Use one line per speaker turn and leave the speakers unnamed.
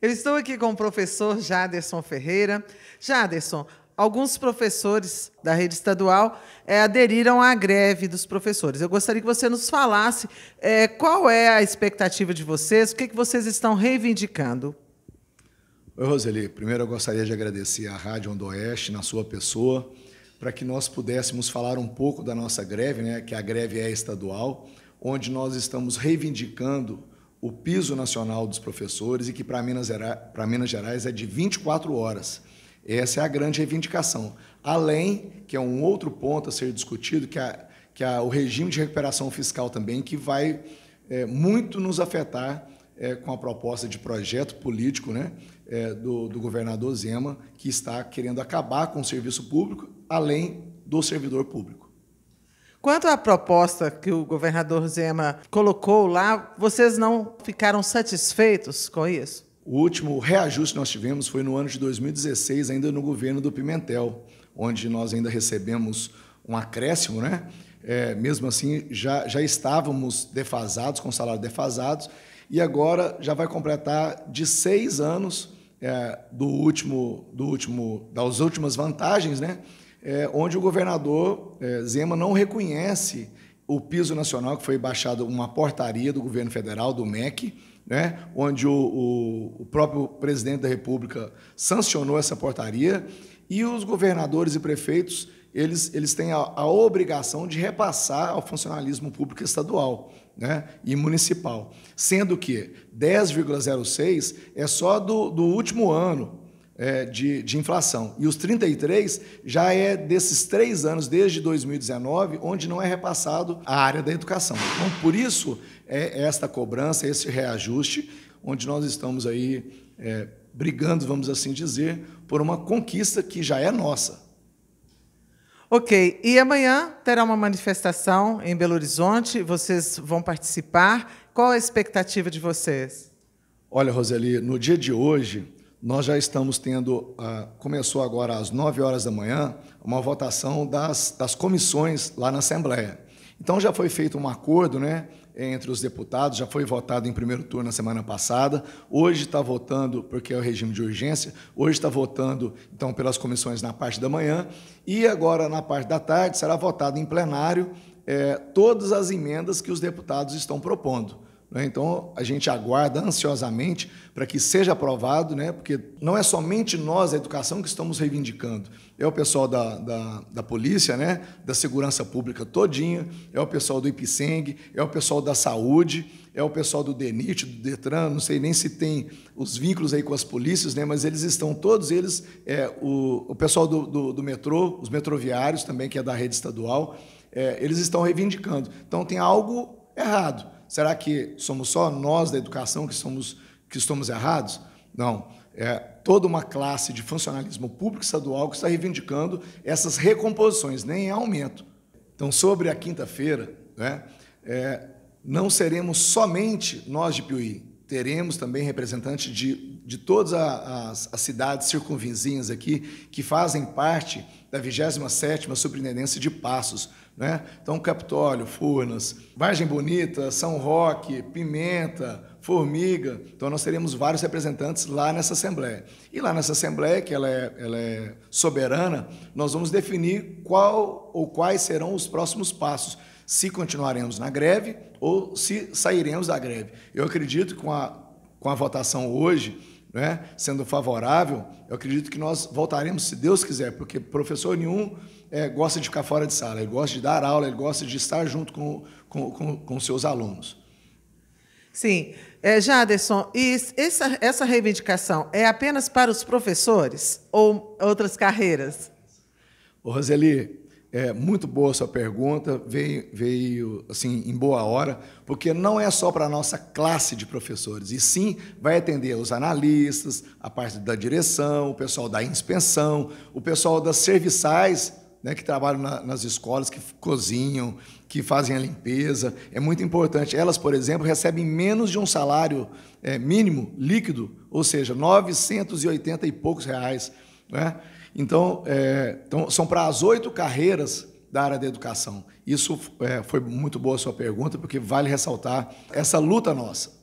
Eu estou aqui com o professor Jaderson Ferreira. Jaderson, alguns professores da rede estadual é, aderiram à greve dos professores. Eu gostaria que você nos falasse é, qual é a expectativa de vocês, o que, é que vocês estão reivindicando.
Oi, Roseli. Primeiro, eu gostaria de agradecer à Rádio Ondo Oeste, na sua pessoa, para que nós pudéssemos falar um pouco da nossa greve, né, que a greve é estadual, onde nós estamos reivindicando o piso nacional dos professores e que para Minas, Minas Gerais é de 24 horas. Essa é a grande reivindicação. Além, que é um outro ponto a ser discutido, que, é que é o regime de recuperação fiscal também, que vai é, muito nos afetar é, com a proposta de projeto político né, é, do, do governador Zema, que está querendo acabar com o serviço público,
além do servidor público. Quanto à proposta que o governador Zema colocou lá, vocês não ficaram satisfeitos com isso? O
último reajuste que nós tivemos foi no ano de 2016, ainda no governo do Pimentel, onde nós ainda recebemos um acréscimo, né? É, mesmo assim, já, já estávamos defasados, com salário defasados, e agora já vai completar de seis anos é, do último, do último, das últimas vantagens, né? é, onde o governador é, Zema não reconhece o piso nacional, que foi baixado uma portaria do governo federal, do MEC, né, onde o, o, o próprio presidente da República sancionou essa portaria, e os governadores e prefeitos eles, eles têm a, a obrigação de repassar ao funcionalismo público estadual. Né, e municipal, sendo que 10,06 é só do, do último ano, é, de, de inflação. E os 33 já é desses três anos, desde 2019, onde não é repassado a área da educação. Então, por isso, é esta cobrança, esse reajuste, onde nós estamos aí é, brigando, vamos assim dizer, por uma conquista que já é nossa.
Ok, e amanhã terá uma manifestação em Belo Horizonte, vocês vão participar. Qual a expectativa de vocês?
Olha, Roseli, no dia de hoje, nós já estamos tendo, uh, começou agora às 9 horas da manhã, uma votação das, das comissões lá na Assembleia. Então já foi feito um acordo né, entre os deputados, já foi votado em primeiro turno na semana passada, hoje está votando, porque é o regime de urgência, hoje está votando então pelas comissões na parte da manhã, e agora na parte da tarde será votado em plenário é, todas as emendas que os deputados estão propondo. Né? Então, a gente aguarda ansiosamente para que seja aprovado, né? porque não é somente nós, a educação, que estamos reivindicando. É o pessoal da, da, da polícia, né? da segurança pública todinha, é o pessoal do IPSENG, é o pessoal da saúde, é o pessoal do DENIT, do DETRAN, não sei nem se tem os vínculos aí com as polícias, né? mas eles estão, todos eles, é, o, o pessoal do, do, do metrô, os metroviários também, que é da rede estadual, é, eles estão reivindicando. Então, tem algo errado. Será que somos só nós da educação que, somos, que estamos errados? Não. É toda uma classe de funcionalismo público estadual que está reivindicando essas recomposições, nem é aumento. Então, sobre a quinta-feira, né, é, não seremos somente nós de Piuí, teremos também representantes de de todas as, as cidades circunvizinhas aqui que fazem parte da 27ª Superintendência de Passos. Né? Então, Capitólio, Furnas, Margem Bonita, São Roque, Pimenta, Formiga. Então, nós teremos vários representantes lá nessa Assembleia. E lá nessa Assembleia, que ela é, ela é soberana, nós vamos definir qual ou quais serão os próximos passos se continuaremos na greve ou se sairemos da greve. Eu acredito que com a, com a votação hoje, é? sendo favorável, eu acredito que nós voltaremos, se Deus quiser, porque professor nenhum é, gosta de ficar fora de sala, ele gosta de dar aula, ele gosta de estar junto com, com, com, com
seus alunos. Sim. É, Jaderson, essa, essa reivindicação é apenas para os professores ou outras carreiras?
Ô, Roseli, é, muito boa a sua pergunta, veio, veio assim em boa hora, porque não é só para a nossa classe de professores, e sim vai atender os analistas, a parte da direção, o pessoal da inspeção, o pessoal das serviçais, né, que trabalham na, nas escolas, que cozinham, que fazem a limpeza. É muito importante. Elas, por exemplo, recebem menos de um salário é, mínimo líquido, ou seja, 980 e poucos reais. Né? Então, é, então são para as oito carreiras da área da educação. Isso é, foi muito boa a sua pergunta, porque vale ressaltar essa luta nossa.